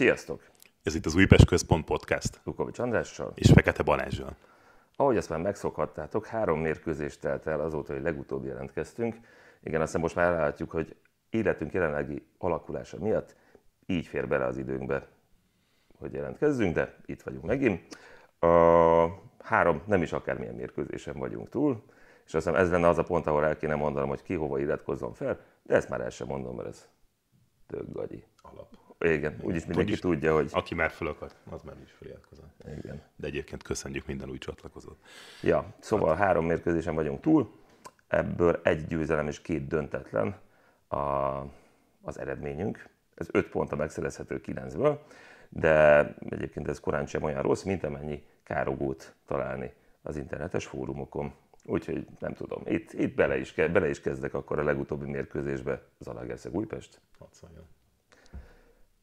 Sziasztok! Ez itt az Újpest Központ Podcast. Lukovics Andrással. És Fekete Balázsjal. Ahogy azt már megszokhattátok, három mérkőzést telt el azóta, hogy legutóbb jelentkeztünk. Igen, aztán most már látjuk, hogy életünk jelenlegi alakulása miatt így fér bele az időnkbe, hogy jelentkezzünk, de itt vagyunk megint. A három nem is akármilyen mérkőzésen vagyunk túl, és azt hiszem ez lenne az a pont, ahol el kéne mondanom, hogy ki hova iratkozzon fel, de ezt már el sem mondom, mert ez tök gagyi. Alap. Igen, úgyis mindenki úgyis, tudja, hogy... Aki már fölakadt, az már is feliratkozom. Igen. De egyébként köszönjük minden új csatlakozót. Ja, szóval hát. három mérkőzésen vagyunk túl, ebből egy győzelem és két döntetlen a, az eredményünk. Ez öt pont a megszerezhető kilencből, de egyébként ez korán sem olyan rossz, mint amennyi károgót találni az internetes fórumokon. Úgyhogy nem tudom, itt, itt bele, is, bele is kezdek akkor a legutóbbi mérkőzésbe Zalaegerszeg Újpest. Hadd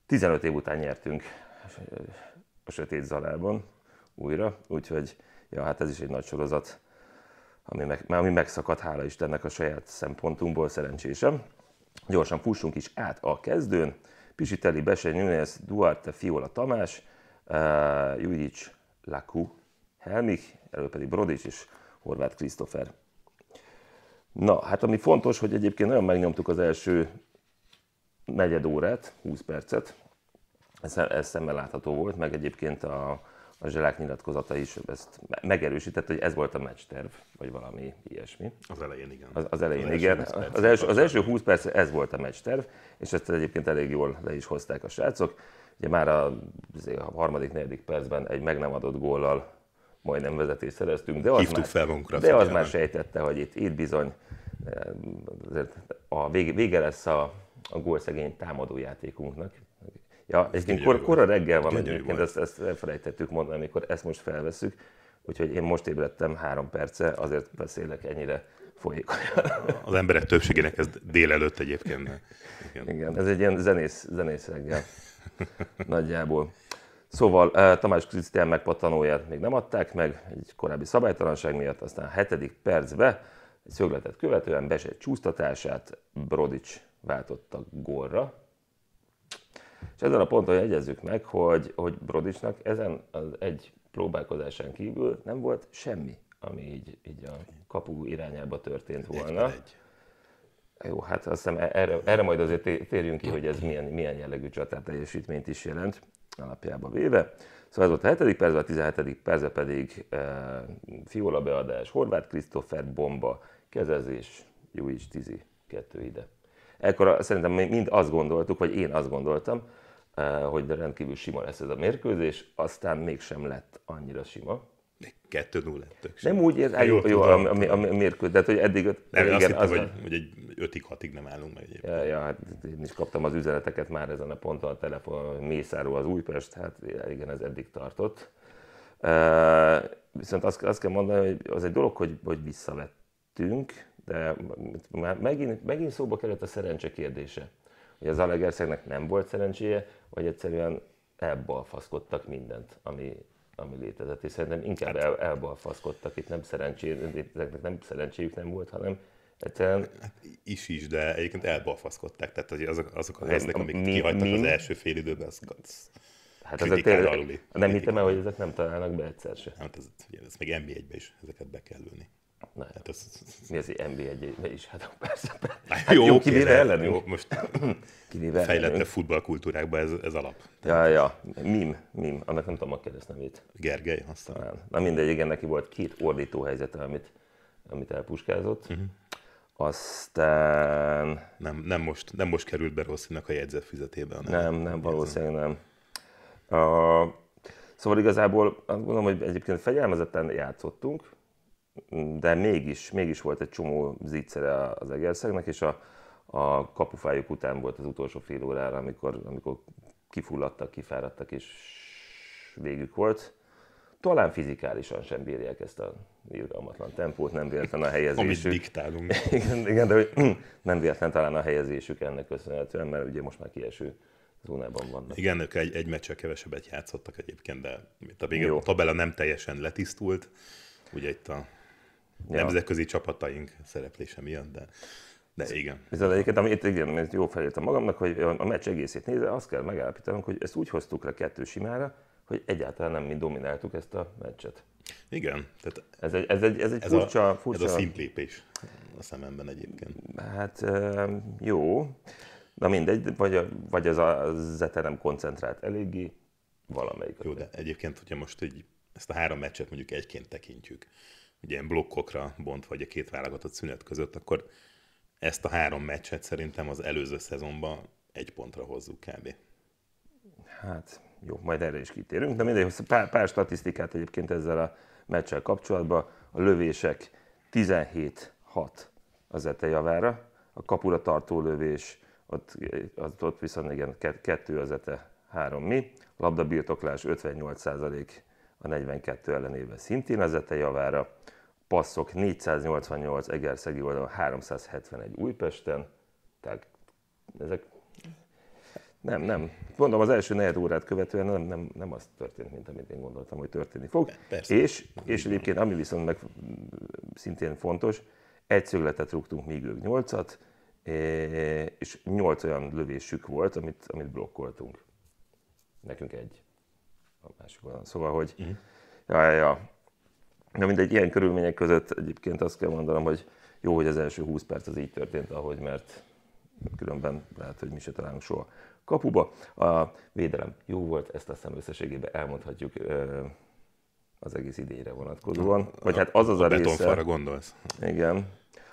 15 év után nyertünk a Sötét Zalában újra, úgyhogy ja, hát ez is egy nagy sorozat, ami, meg, ami megszakadt, hála Istennek a saját szempontunkból szerencsésem. Gyorsan fussunk is át a kezdőn. Pisiteli, Bese, Nunez, Duarte, Fiola, Tamás, uh, eh, Jujic, Laku, Helmich, elő pedig Brodics és Horváth Krisztofer. Na, hát ami fontos, hogy egyébként nagyon megnyomtuk az első negyed órát, 20 percet, ez, ez szemmel látható volt, meg egyébként a, a Zselák nyilatkozata is ezt megerősített, hogy ez volt a meccs terv, vagy valami ilyesmi. Az elején igen. Az, az elején az igen. Első az, első, az első 20 perc ez volt a meccs terv, és ezt egyébként elég jól le is hozták a srácok. Ugye már a, izé, a harmadik, negyedik percben egy meg nem adott góllal majdnem vezetést szereztünk, de az, már, fel munkra, de az már sejtette, hogy itt, itt bizony eh, a vége, vége lesz a, a gólszegény támadójátékunknak. Ja, egyébként kor, kora reggel van Gyönyörű egyébként, ezt, ezt elfelejtettük mondani, amikor ezt most felveszük, úgyhogy én most ébredtem három perce, azért beszélek ennyire folyékonyan. Az emberek többségének ez délelőtt egyébként. Igen. Igen, ez egy ilyen zenész, zenész reggel nagyjából. Szóval eh, Tamás Krisztián megpattanóját még nem adták meg, egy korábbi szabálytalanság miatt, aztán a hetedik percbe egy szögletet követően Besett csúsztatását Brodics váltottak gólra. És ezen a ponton jegyezzük meg, hogy, hogy Brodicsnak ezen az egy próbálkozásán kívül nem volt semmi, ami így, így a kapu irányába történt volna. Egy, egy. Jó, hát azt hiszem e- erre, erre majd azért térjünk ki, hogy ez milyen, milyen jellegű csatár teljesítményt is jelent alapjában véve. Szóval ez volt a hetedik perc, a 17. perc pedig e, Fiola beadás, Horváth Krisztófer bomba, kezezés, is Tizi, kettő ide ekkor szerintem mind azt gondoltuk, vagy én azt gondoltam, eh, hogy rendkívül sima lesz ez a mérkőzés, aztán mégsem lett annyira sima. 2-0 lett. Nem úgy ér, jó, jó a, a, a, a mérkőzés, tehát hogy eddig... Öt, nem, igen, azt hittem, az hogy, hogy egy 5-6-ig nem állunk meg egyébként. Ja, ja, hát én is kaptam az üzeneteket már ezen a ponton a telefonon, hogy Mészáró az Újpest, hát igen, ez eddig tartott. Uh, viszont azt, azt kell mondani, hogy az egy dolog, hogy, hogy visszavettünk, de már megint, megint szóba került a szerencse kérdése. Ugye az Alegerszegnek nem volt szerencséje, vagy egyszerűen elbalfaszkodtak mindent, ami, ami létezett, és szerintem inkább hát, el, elbalfaszkodtak, itt nem, szerencsé, nem szerencséjük nem volt, hanem Egyszerűen... Hát is is, de egyébként elbalfaszkodták, tehát azok, azok a helyzetek, amik mi, kihagytak mi? az első fél időben, az, az Hát ezek tényleg, Nem hittem el, hogy ezek nem találnak be egyszer se. Hát ez, ez még mb 1 be is ezeket be kell ülni. Na, hát ez, ez, ez, mi az NB egy is? Hát persze, persze. Hát jó, jó kivéve ellen, Jó, most kivéve fejlette futballkultúrákban ez, ez alap. Ja, ja, mim, mim, annak nem tudom a keresztnevét. Gergely, aztán. Na mindegy, igen, neki volt két ordító helyzete, amit, amit elpuskázott. Uh-huh. Aztán... Nem, nem, most, nem most került be Rosszinak a jegyzetfizetébe. Nem, nem, nem, valószínűleg nem. A... Szóval igazából azt gondolom, hogy egyébként fegyelmezetten játszottunk, de mégis, mégis volt egy csomó zicsere az Egerszegnek, és a, a kapufájuk után volt az utolsó fél órára, amikor, amikor kifulladtak, kifáradtak, és végük volt. Talán fizikálisan sem bírják ezt a irgalmatlan tempót, nem véletlen a helyezésük. Amit diktálunk. igen, igen, de hogy nem véletlen talán a helyezésük ennek köszönhetően, mert ugye most már kieső zónában vannak. Igen, ők egy, egy meccsel kevesebbet játszottak egyébként, de a, a tabella nem teljesen letisztult. Ugye itt a ja. nemzetközi csapataink szereplése miatt, de, de igen. Ez az egyiket, amit igen, ezt jó felírtam magamnak, hogy a meccs egészét nézve, azt kell megállapítanunk, hogy ezt úgy hoztuk le kettő simára, hogy egyáltalán nem mi domináltuk ezt a meccset. Igen. Tehát ez egy, ez egy, ez egy ez furcsa, a, furcsa... Ez a szintlépés a szememben egyébként. Hát jó, na mindegy, vagy, a, vagy az a Zete nem koncentrált eléggé, valamelyik. Jó, de egyébként, hogyha most egy, ezt a három meccset mondjuk egyként tekintjük, egy ilyen blokkokra bontva, vagy a két válogatott szünet között, akkor ezt a három meccset szerintem az előző szezonban egy pontra hozzuk kb. Hát, jó, majd erre is kitérünk, de mindegy, pár, pár statisztikát egyébként ezzel a meccsel kapcsolatban. A lövések 17-6 az Ete javára, a kapura tartó lövés, ott, ott viszont igen, kettő az Ete, három mi, labdabirtoklás 58% a 42 ellenében szintén az javára, passzok 488 Egerszegi oldalon, 371 Újpesten, tehát ezek nem, nem. Mondom, az első negyed órát követően nem, nem, nem az történt, mint amit én gondoltam, hogy történni fog. És, és egyébként, ami viszont meg szintén fontos, egy szögletet rúgtunk még ők nyolcat, és nyolc olyan lövésük volt, amit, amit blokkoltunk. Nekünk egy a másik oldalon. Szóval, hogy... Uh-huh. Ja, ja, ja. Na mindegy, ilyen körülmények között egyébként azt kell mondanom, hogy jó, hogy az első 20 perc az így történt, ahogy, mert különben lehet, hogy mi se találunk soha kapuba. A védelem jó volt, ezt aztán összességében elmondhatjuk az egész idére vonatkozóan. Vagy hát az az a, a része... Betonfalra gondolsz. Igen,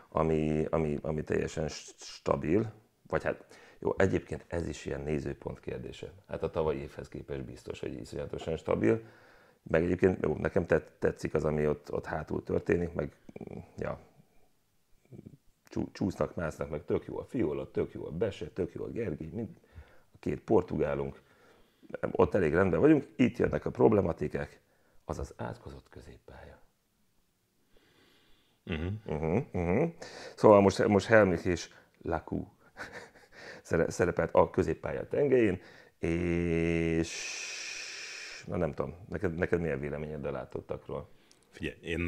ami, ami, ami teljesen stabil, vagy hát jó, egyébként ez is ilyen nézőpont kérdése. Hát a tavalyi évhez képest biztos, hogy iszonyatosan stabil. Meg egyébként jó, nekem tetszik az, ami ott, ott hátul történik, meg ja, csúsznak, másznak, meg tök jó a Fiola, tök jó a Bese, tök jó a gergi. mind a két portugálunk, ott elég rendben vagyunk, itt jönnek a problematikák, az az átkozott középpálya. Uh-huh. Uh-huh, uh-huh. Szóval most, most Helmich és Lakú szerepelt a középpálya tengelyén, és na nem tudom, neked, neked milyen véleményed a látottakról? Figyelj, én,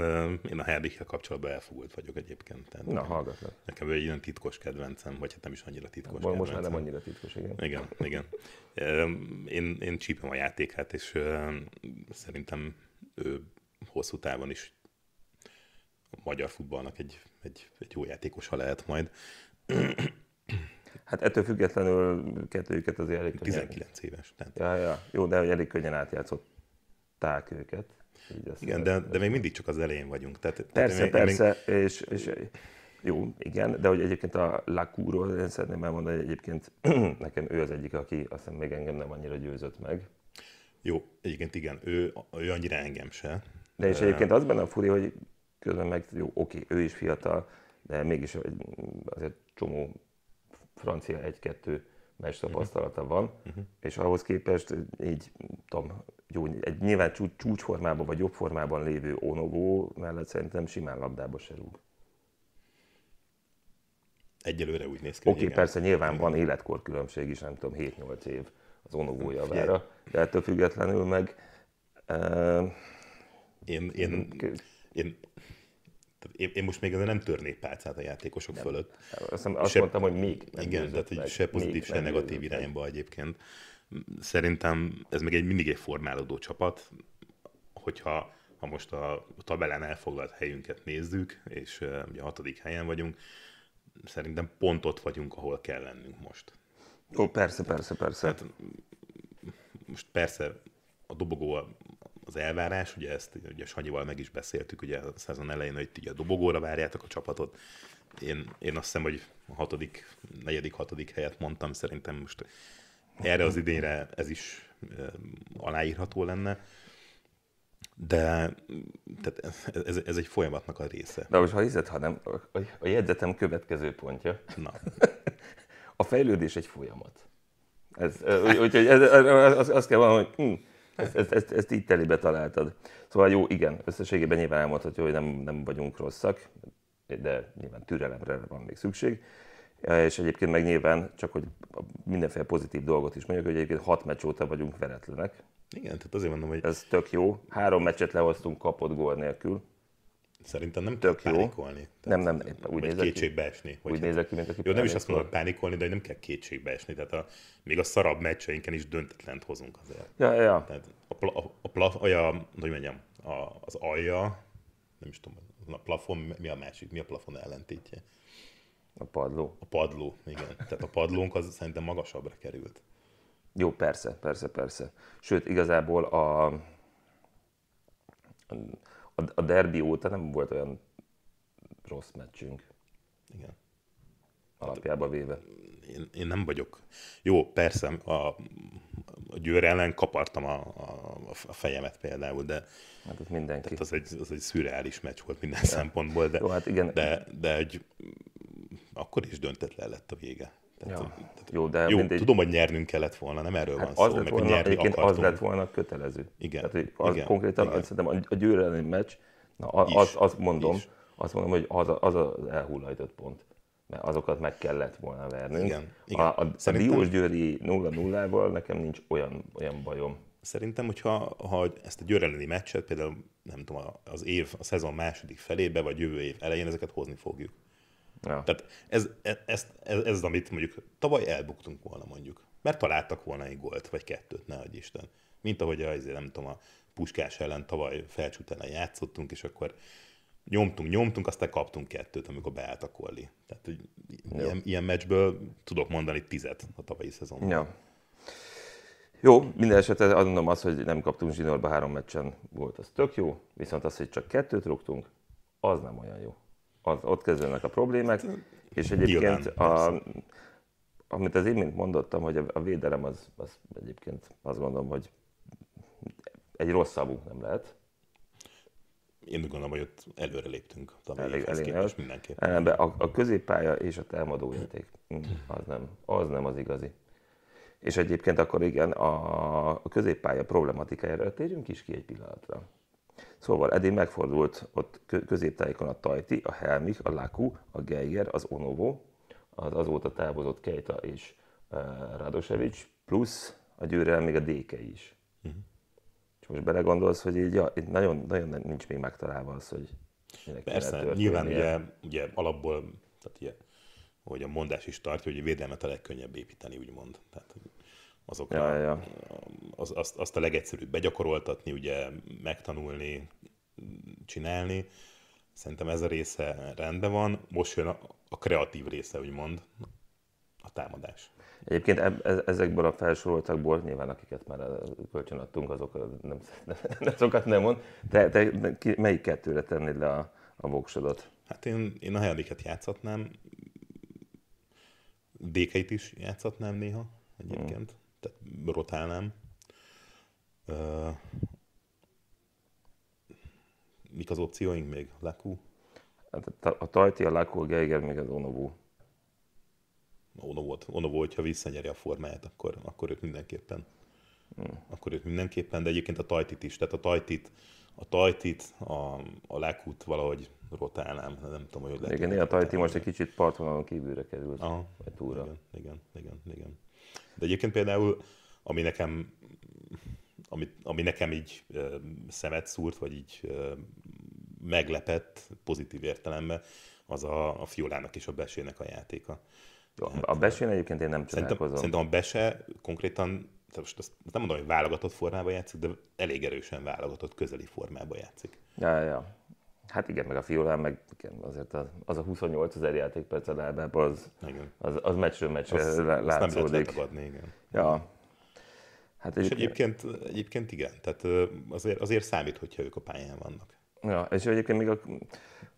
én a Herrlichel kapcsolatban elfogult vagyok egyébként. Tehát Na, hallgatlak. Nekem egy olyan titkos kedvencem, vagy hát nem is annyira titkos Most kedvencem. már nem annyira titkos, igen. Igen, igen. Én, én csípem a játékát, és szerintem ő hosszú távon is a magyar futballnak egy, egy, egy jó játékosa lehet majd. Hát ettől függetlenül kettőjüket azért elég 19 éves. Ja, ja. Jó, de elég könnyen átjátszották őket. Így igen, de, de még mindig csak az elején vagyunk. Tehát, persze, tehát persze, még... és, és jó, igen, de hogy egyébként a Lakúról én szeretném elmondani, hogy egyébként nekem ő az egyik, aki azt hiszem még engem nem annyira győzött meg. Jó, egyébként igen, ő, ő annyira engem se. De és egyébként az benne a furi, hogy közben meg jó, oké, ő is fiatal, de mégis azért csomó francia 1-2 meccs tapasztalata mhm. van, uh-huh. és ahhoz képest így, tudom, jó, egy nyilván csúcs, csúcsformában vagy jobb formában lévő Onovó mellett szerintem simán labdába se rúg. Egyelőre úgy néz ki. Oké, okay, persze nyilván van életkor különbség is, nem tudom, 7-8 év az Onovó javára, de ettől függetlenül meg... Uh, én, én, én én, én most még ezzel nem törnék pálcát a játékosok nem. fölött. Aztán azt se, mondtam, hogy még nem Igen, tehát hogy meg, se pozitív, se negatív irányba meg. egyébként. Szerintem ez még egy mindig egy formálódó csapat, hogyha ha most a tabellán elfoglalt helyünket nézzük, és uh, ugye a hatodik helyen vagyunk, szerintem pont ott vagyunk, ahol kell lennünk most. Ó, persze, persze, persze. Hát, most persze a dobogó az elvárás, ugye ezt ugye Sanyival meg is beszéltük ugye a szezon elején, hogy így a dobogóra várjátok a csapatot. Én, én azt hiszem, hogy a hatodik, negyedik, hatodik helyet mondtam, szerintem most erre az idényre ez is aláírható lenne. De tehát ez, ez, egy folyamatnak a része. De most ha hiszed, ha nem, a, a jegyzetem következő pontja. Na. a fejlődés egy folyamat. Ez, úgyhogy úgy, az, az kell valami, hogy hm, ezt, ezt, ezt, ezt így telibe találtad. Szóval jó, igen, összességében nyilván elmondhatja, hogy nem, nem vagyunk rosszak, de nyilván türelemre van még szükség. És egyébként meg nyilván, csak hogy mindenféle pozitív dolgot is mondjuk, hogy egyébként hat meccs óta vagyunk veretlenek. Igen, tehát azért mondom, hogy... Ez tök jó. Három meccset lehoztunk kapott gól nélkül. Szerintem nem tök kell jó. pánikolni. Tehát nem, nem, úgy nézek kétségbe ki. esni. Úgy hát, nézek ki, mint aki Jó, nem is azt mondom, hogy pánikolni, de nem kell kétségbe esni. Tehát a, még a szarabb meccseinken is döntetlent hozunk azért. Ja, ja. Tehát a, pla, a, a, plaf, olyan, hogy mondjam, a, az alja, nem is tudom, a plafon, mi a másik, mi a plafon ellentétje? A padló. A padló, igen. Tehát a padlónk az szerintem magasabbra került. Jó, persze, persze, persze. Sőt, igazából a, a a, a derbi óta nem volt olyan rossz meccsünk. Igen. Alapjában véve. Én, én nem vagyok. Jó, persze, a, a győr ellen kapartam a, a, a fejemet például, de hát ez mindenki. Tehát az egy, az egy szürreális meccs volt minden ja. szempontból, de, Jó, hát igen. de, de egy, akkor is döntetlen lett a vége. Tehát, ja. tehát jó, de jó mindegy... tudom, hogy nyernünk kellett volna, nem erről hát van az szó, meg volna, hogy nyerni akartunk. Az lett volna kötelező. Igen. Tehát, hogy az igen, konkrétan igen. szerintem a győrelmi meccs, na, az, az, azt mondom, is. azt mondom, hogy az, az az elhullajtott pont. Mert azokat meg kellett volna vernünk. Igen, igen. A, a, szerintem... a Diós Győri 0-0-val nekem nincs olyan, olyan bajom. Szerintem, hogyha ha ezt a győrelmi meccset például, nem tudom, az év, a szezon második felébe, vagy jövő év elején ezeket hozni fogjuk. Ja. Tehát ez, e, ez, ez, ez, ez, amit mondjuk tavaly elbuktunk volna mondjuk. Mert találtak volna egy gólt, vagy kettőt, ne adj Isten. Mint ahogy azért nem tudom, a puskás ellen tavaly felcsútelen játszottunk, és akkor nyomtunk, nyomtunk, aztán kaptunk kettőt, amikor beállt a kolli. Tehát hogy ja. ilyen, ilyen meccsből tudok mondani tizet a tavalyi szezonban. Ja. Jó, minden esetre azt mondom azt, hogy nem kaptunk zsinórba három meccsen volt, az tök jó, viszont az, hogy csak kettőt rúgtunk, az nem olyan jó az, ott kezdődnek a problémák, hát, és egyébként, a, amit az imént mondottam, hogy a védelem az, az egyébként azt gondolom, hogy egy rossz nem lehet. Én úgy gondolom, hogy ott előre léptünk tavalyihez képest mindenképpen. a, a középpálya és a támadó játék, mm, az nem, az nem az igazi. És egyébként akkor igen, a, a középpálya problematikájára térjünk is ki egy pillanatra. Szóval eddig megfordult ott középtájékon a Tajti, a Helmich, a Laku, a Geiger, az Onovo, az azóta távozott Kejta és uh, e, Radosevic, plusz a győrrel még a Déke is. Uh-huh. És most belegondolsz, hogy így, ja, itt nagyon, nagyon nincs még megtalálva az, hogy Persze, nyilván ugye, ugye alapból, tehát ugye, hogy a mondás is tartja, hogy a védelmet a legkönnyebb építeni, úgymond. Tehát, hogy azokra ja, ja. Az, azt, azt a legegyszerűbb begyakoroltatni, ugye megtanulni, csinálni. Szerintem ez a része rendben van. Most jön a, a kreatív része, úgymond, a támadás. Egyébként e, ezekből a felsoroltakból, nyilván akiket már adtunk, azok nem, nem, azokat nem mond. Te, te melyik kettőre tennéd le a, a voksodat? Hát én, én a helyediket játszhatnám. DK-t is játszhatnám néha egyébként. Hmm tehát rotálnám. Uh, mik az opcióink még? Laku? Hát, hát a Tajti, a Laku, a Geiger, még az Onobu. Onovo, Onovo hogyha visszanyeri a formáját, akkor, akkor ők mindenképpen. Hmm. Akkor ők mindenképpen, de egyébként a Tajtit is. Tehát a Tajtit, a Tajtit, a, a Lekut valahogy rotálnám, nem tudom, hogy lehet. Igen, igen, a Tajti most egy kicsit partvonalon kívülre került. Aha. Vagy túra. Igen, igen, igen, igen. De egyébként például, ami nekem, ami, ami nekem így ö, szemet szúrt, vagy így ö, meglepett pozitív értelemben, az a, a Fiolának és a Besének a játéka. Hát, a Besén egyébként én nem csodálkozom. Szerintem, szerintem a Bese konkrétan, most azt nem mondom, hogy válogatott formában játszik, de elég erősen válogatott közeli formában játszik. Ja, ja. Hát igen, meg a Fiolán, meg igen, azért az, az a 28 ezer játékperc a az, az, az meccsről meccsre az, látszódik. Azt nem igen. Ja. Hát és egyébként, egyébként igen, tehát azért, azért számít, hogyha ők a pályán vannak. Ja, és egyébként még a,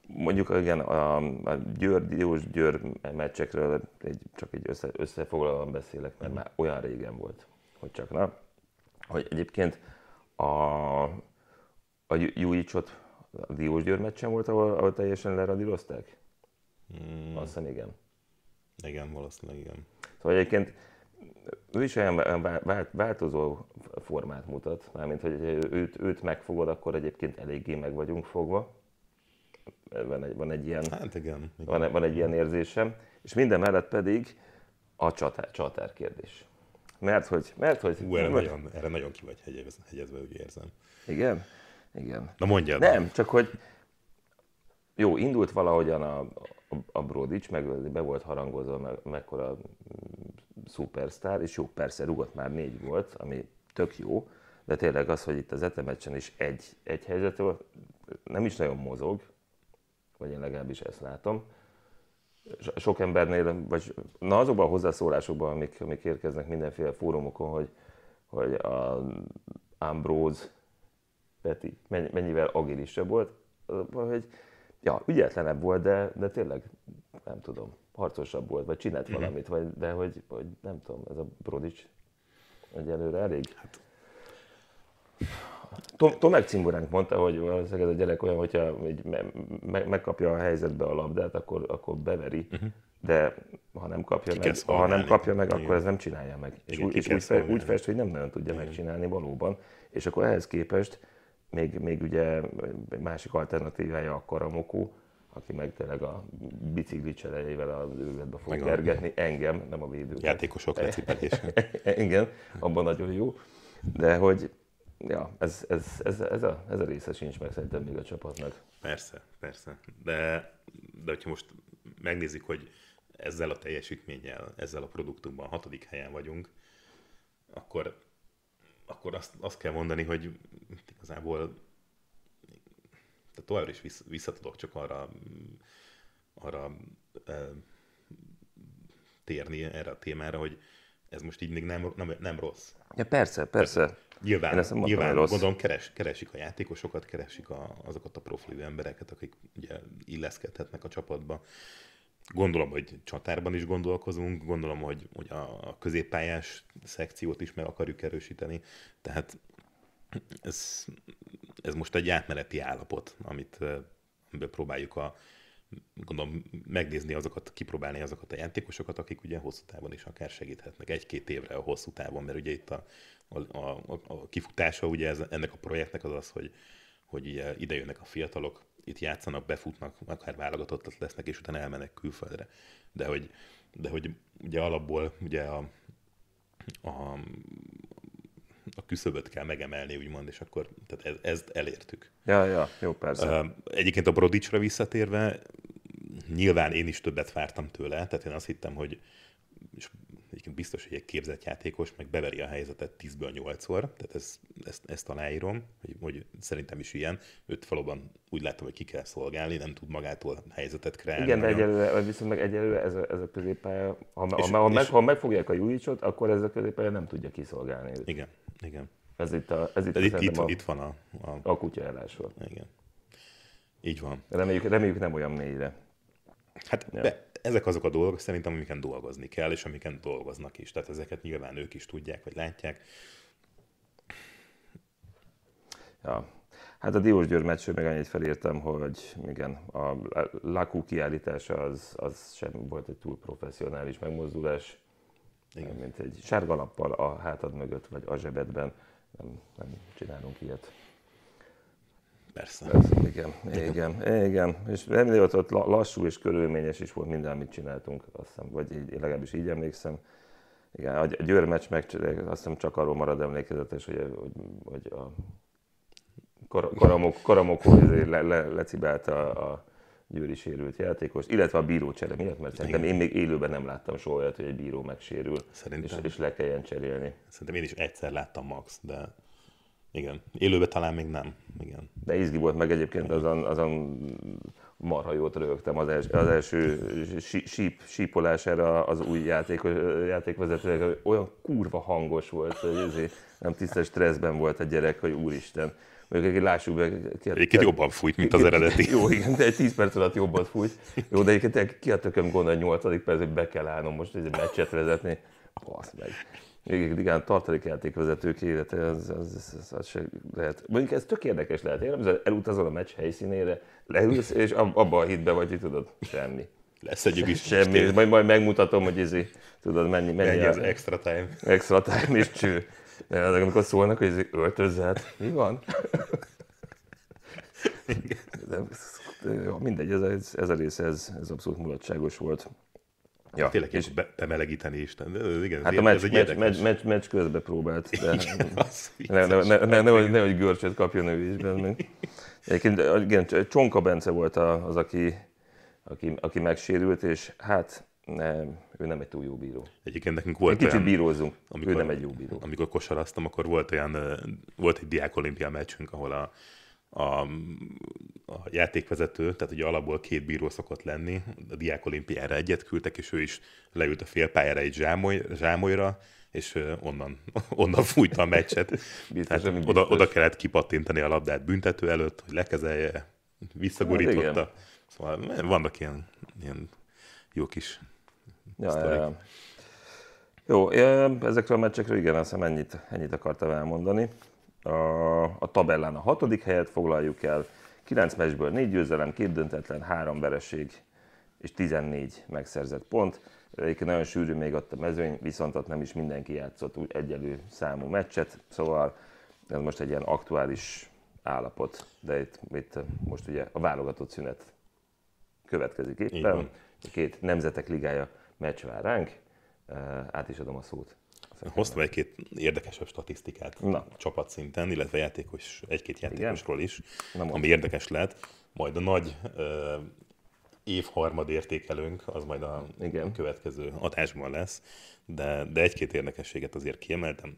mondjuk igen, a, a Győr, Diós Győr meccsekről egy, csak egy össze, összefoglalóan beszélek, mert mhm. már olyan régen volt, hogy csak na. Hogy egyébként a, a Jújicsot a Diós Győr meccsen volt, ahol, ahol teljesen leradírozták? Hmm. Azt hiszem, igen. Igen, valószínűleg igen. Szóval egyébként ő is olyan változó formát mutat, mármint, hogy őt, őt megfogod, akkor egyébként eléggé meg vagyunk fogva. Van egy, van egy ilyen, hát igen, igen. Van, van egy ilyen érzésem. És minden mellett pedig a csatár, csatár kérdés. Mert hogy... Mert, hogy Hú, erre, nagyon, erre nagyon ki vagy hegyezve, hegyezve, úgy érzem. Igen? Igen. Na mondjad. Nem, csak hogy jó, indult valahogyan a, a, a Brodics, meg be volt harangozva, meg, mekkora szupersztár, és jó, persze rugott már négy volt, ami tök jó, de tényleg az, hogy itt az etemecsen is egy, egy helyzet volt, nem is nagyon mozog, vagy én legalábbis ezt látom. Sok embernél, vagy na azokban a hozzászólásokban, amik, amik érkeznek mindenféle fórumokon, hogy, hogy a Ambrose Peti mennyivel agilisebb volt, hogy ja, ügyetlenebb volt, de, de tényleg nem tudom, harcosabb volt, vagy csinált mhm. valamit, vagy, de hogy, hogy nem tudom, ez a Brodics egyelőre elég. Hát. Tom, Tomek Cimboránk mondta, hogy ez a gyerek olyan, hogyha így me, megkapja a helyzetbe a labdát, akkor, akkor beveri, uh-huh. de ha nem kapja ki meg, ha nem kapja meg akkor ez nem csinálja meg. Igen, és úgy, és úgy, fest, úgy fest, hogy nem nagyon tudja Igen. megcsinálni valóban, és akkor ehhez képest még, még ugye másik alternatívája a Karamoku, aki meg tényleg a bicikli cselejével a őrületbe fog kergetni, engem, nem a védő. Játékosok lecipelése. Engem. abban nagyon jó. De hogy ja, ez, ez, ez, ez, a, ez a része sincs meg szerintem még a csapatnak. Persze, persze. De, de hogyha most megnézzük, hogy ezzel a teljesítménnyel, ezzel a produktumban a hatodik helyen vagyunk, akkor akkor azt, azt kell mondani, hogy igazából továbbra is vissz, visszatudok csak arra, arra e, térni erre a témára, hogy ez most így még nem, nem, nem rossz. Ja, persze, persze. Tehát nyilván, Én mondtam, nyilván rossz. gondolom keres, keresik a játékosokat, keresik a, azokat a profilű embereket, akik ugye illeszkedhetnek a csapatba, gondolom, hogy csatárban is gondolkozunk, gondolom, hogy, hogy a középpályás szekciót is meg akarjuk erősíteni, tehát ez, ez most egy átmeneti állapot, amit, eh, amiben próbáljuk a, gondolom, megnézni azokat, kipróbálni azokat a játékosokat, akik ugye hosszú távon is akár segíthetnek, egy-két évre a hosszú távon, mert ugye itt a, a, a, a kifutása ugye ez, ennek a projektnek az az, hogy, hogy ugye ide jönnek a fiatalok, itt játszanak, befutnak, akár válogatottat lesznek, és utána elmennek külföldre. De hogy, de hogy ugye alapból ugye a, a, a küszöböt kell megemelni, úgymond, és akkor tehát ez, ezt elértük. Ja, ja, jó, persze. Egyébként a Brodicsra visszatérve, nyilván én is többet vártam tőle, tehát én azt hittem, hogy és egyébként biztos, hogy egy képzett játékos, meg beveri a helyzetet 10-ből 8-szor, tehát ezt, ezt, ezt aláírom, hogy, hogy szerintem is ilyen. Őt valóban úgy látom, hogy ki kell szolgálni, nem tud magától helyzetet kreálni. Igen, de egyelőre, viszont meg egyelőre ez a, ez a középpálya, ha, és, ha, ha, és, meg, ha megfogják a Juicsot, akkor ez a középpálya nem tudja kiszolgálni őt. Igen, igen. Ez itt, a, ez itt, ez itt, itt, a, itt van a, a, a kutya volt. Igen. Így van. Reméljük, reméljük nem olyan mélyre. Hát ja. be, ezek azok a dolgok szerintem, amiken dolgozni kell, és amiken dolgoznak is. Tehát ezeket nyilván ők is tudják, vagy látják. Ja. Hát a Diós György meccsről meg annyit felírtam, hogy igen, a Lakú kiállítása az, az sem volt egy túl professzionális megmozdulás, igen. mint egy sárga lappal a hátad mögött, vagy a zsebedben. Nem, nem csinálunk ilyet persze. persze igen, igen, igen. És remélem, hogy ott lassú és körülményes is volt minden, amit csináltunk, azt hiszem, vagy így, legalábbis így emlékszem. Igen, a Győr meccs meg, azt hiszem csak arról marad emlékezetes, hogy, hogy, hogy a Karamok, Karamokó le, le, lecibált a, a győri sérült játékos, illetve a bíró csere miatt, mert szerintem én még élőben nem láttam soha olyat, hogy egy bíró megsérül, szerintem. és, és le kelljen cserélni. Szerintem én is egyszer láttam max, de igen, élőben talán még nem. Igen. De izgi volt meg egyébként azon, azon marha jót rögtem az, els, az első sí, síp, sípolására az új játék, játékvezetőnek. Olyan kurva hangos volt, hogy ezért nem tiszta stresszben volt a gyerek, hogy úristen. Mondjuk egy lássuk be... Egyébként jobban fújt, mint az eredeti. Jó, igen, de egy 10 perc alatt jobban fújt. Jó, de egyébként ki a tököm gond hogy 8. perc, be kell állnom most egy meccset vezetni. Basz meg igen, ligán tartalékjátékvezetők élete, az, az, az, az, az se lehet. Mondjuk ez tök érdekes lehet. Én nem elutazol a meccs helyszínére, leülsz, és ab, abba a hitben vagy, hogy tudod, semmi. Lesz egy is. Semmi, most majd, majd megmutatom, hogy izi, tudod, mennyi, mennyi, mennyi az az extra time. Extra time és cső. De amikor szólnak, hogy izi, öltözzet, mi van? Igen. De, de mindegy, ez a, ez a rész, ez, ez abszolút mulatságos volt. Ja. Hát tényleg és be, bemelegíteni Isten. De, igen, hát a meccs, ez meccs, meccs, meccs, meccs közben próbált. De igen, az ne, ne, ne, ne, ne, nehogy görcsöt kapjon ő is Egyébként igen, Csonka Bence volt az, aki, aki, aki megsérült, és hát nem, ő nem egy túl jó bíró. Egyébként nekünk volt egy kicsit olyan, bírózunk, amikor, ő nem egy jó bíró. Amikor kosaraztam, akkor volt olyan, volt egy diák olimpia meccsünk, ahol a a, a játékvezető, tehát ugye alapból két bíró szokott lenni, a diák olimpiára egyet küldtek, és ő is leült a félpályára egy zsámoly, zsámolyra, és onnan, onnan fújta a meccset. biztos, tehát oda, oda kellett kipattintani a labdát büntető előtt, hogy lekezelje, visszagurította. Hát szóval vannak ilyen, ilyen jó kis ja, ja. Jó, ezekről a meccsekről igen, azt hiszem ennyit, ennyit akartam elmondani. A, a tabellán a hatodik helyet foglaljuk el, 9 meccsből 4 győzelem, 2 döntetlen, 3 vereség és 14 megszerzett pont. Egyébként nagyon sűrű még ott a mezőny, viszont ott nem is mindenki játszott úgy egyelő számú meccset, szóval ez most egy ilyen aktuális állapot, de itt, itt most ugye a válogatott szünet következik éppen. Két nemzetek ligája meccs vár ránk, át is adom a szót. Hoztam egy-két érdekesebb statisztikát Na. csapatszinten, illetve játékos, egy-két játékosról is, Nem ami érdekes lehet. Majd a nagy uh, évharmad értékelőnk, az majd a Igen. következő adásban lesz, de, de egy-két érdekességet azért kiemeltem.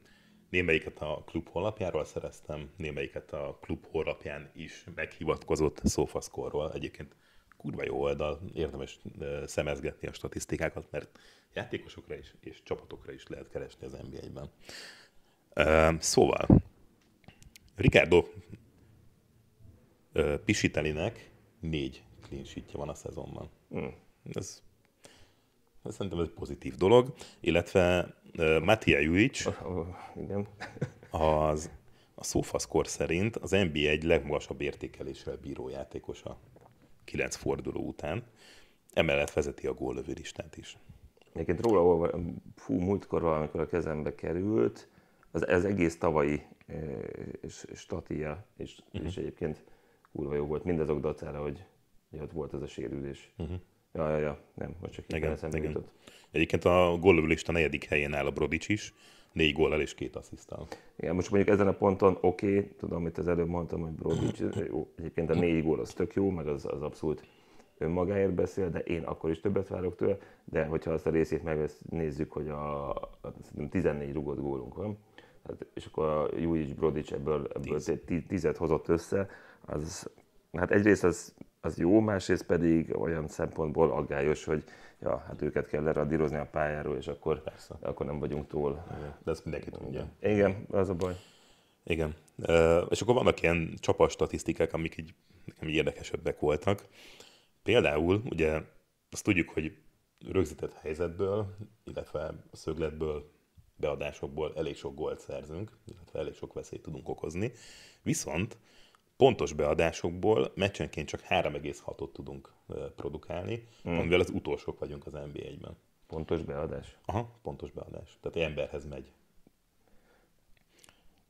Némelyiket a klub honlapjáról szereztem, némelyiket a klub honlapján is meghivatkozott szófaszkorról. Egyébként kurva jó oldal, érdemes szemezgetni a statisztikákat, mert játékosokra is, és csapatokra is lehet keresni az NBA-ben. Szóval, Ricardo Pisitelinek négy clean sheetje van a szezonban. Hmm. Ez, ez szerintem egy pozitív dolog, illetve uh, Mattia Juric oh, oh, igen. az a szófaszkor szerint az NBA egy legmagasabb értékeléssel bíró játékosa kilenc forduló után, emellett vezeti a góllövő listát is. Egyébként róla olva, fú, múltkor valamikor a kezembe került, az, az egész tavalyi e, és, statia, és, uh-huh. és egyébként kurva jó volt mindazok dacára, hogy, hogy ott volt ez a sérülés. Uh-huh. Ja, ja, ja, nem, most csak igen, igen. Jutott. Egyébként a góllövő lista negyedik helyén áll a Brodics is, négy góllal és két asszisztál. Igen, most mondjuk ezen a ponton oké, okay, tudom, amit az előbb mondtam, hogy Brogic, jó, egyébként a négy gól az tök jó, meg az, az abszolút önmagáért beszél, de én akkor is többet várok tőle, de hogyha azt a részét megnézzük, hogy a, a 14 rugott gólunk van, tehát, és akkor a Júlis Brodic ebből, ebből tízet hozott össze, az, hát egyrészt az az jó, másrészt pedig olyan szempontból aggályos, hogy ja, hát őket kell leradírozni a pályáról, és akkor, Persze. akkor nem vagyunk túl. De ezt mindenki tudja. Igen, az a baj. Igen. És akkor vannak ilyen csapas statisztikák, amik így, nekem így érdekesebbek voltak. Például, ugye azt tudjuk, hogy rögzített helyzetből, illetve szögletből, beadásokból elég sok gólt szerzünk, illetve elég sok veszélyt tudunk okozni. Viszont pontos beadásokból meccsenként csak 3,6-ot tudunk produkálni, mm. amivel az utolsók vagyunk az NBA-ben. Pontos beadás? Aha, pontos beadás. Tehát emberhez megy.